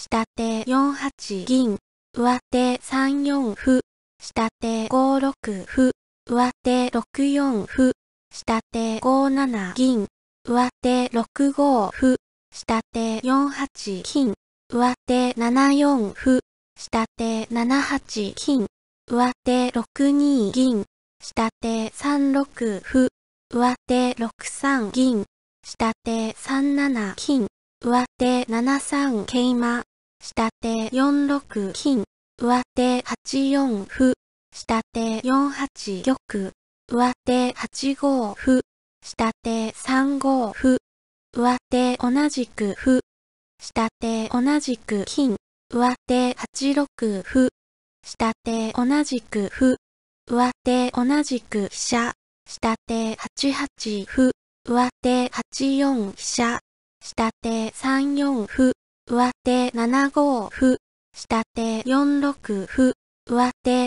下手4八銀、上手3四歩、下手5六歩、上手6四歩、下手5七銀、上手6五歩、下手4八金、上手7四歩、下手7八金、上手6二銀、下手3六歩、上手6三銀、下手3七金、上手7三桂馬、下手4六金、上手8四歩、下手4八玉、上手8五歩、下手3五歩、上手同じく歩、下手同じく金、上手8六歩、下手同じく歩、上手同じく飛車、下手8八歩、上手8四飛車、下手3四歩、上手7五歩、下手4六歩、上手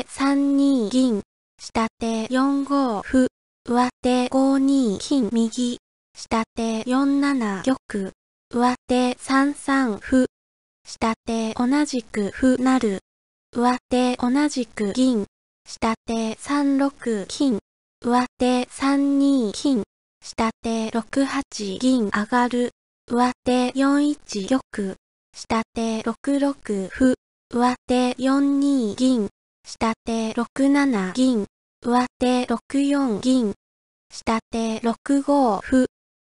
3二銀、下手4五歩、上手5二金右、下手4七玉、上手3三歩、下手同じく歩なる、上手同じく銀、下手3六金、上手3二金、下手6八銀上がる、上手4一玉、下手6六歩、上手4二銀、下手6七銀、上手6四銀、下手6五歩、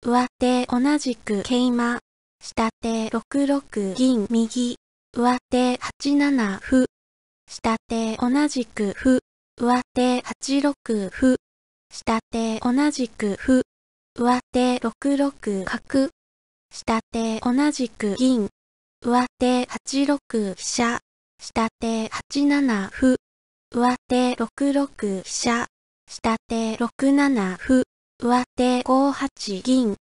上手同じく桂馬、下手6六銀右、上手8七歩、下手同じく歩、上手8六歩、下手同じく歩、上手6六角、下手同じく銀、上手8六飛車、下手8七歩、上手6六飛車、下手6七歩、上手5八銀、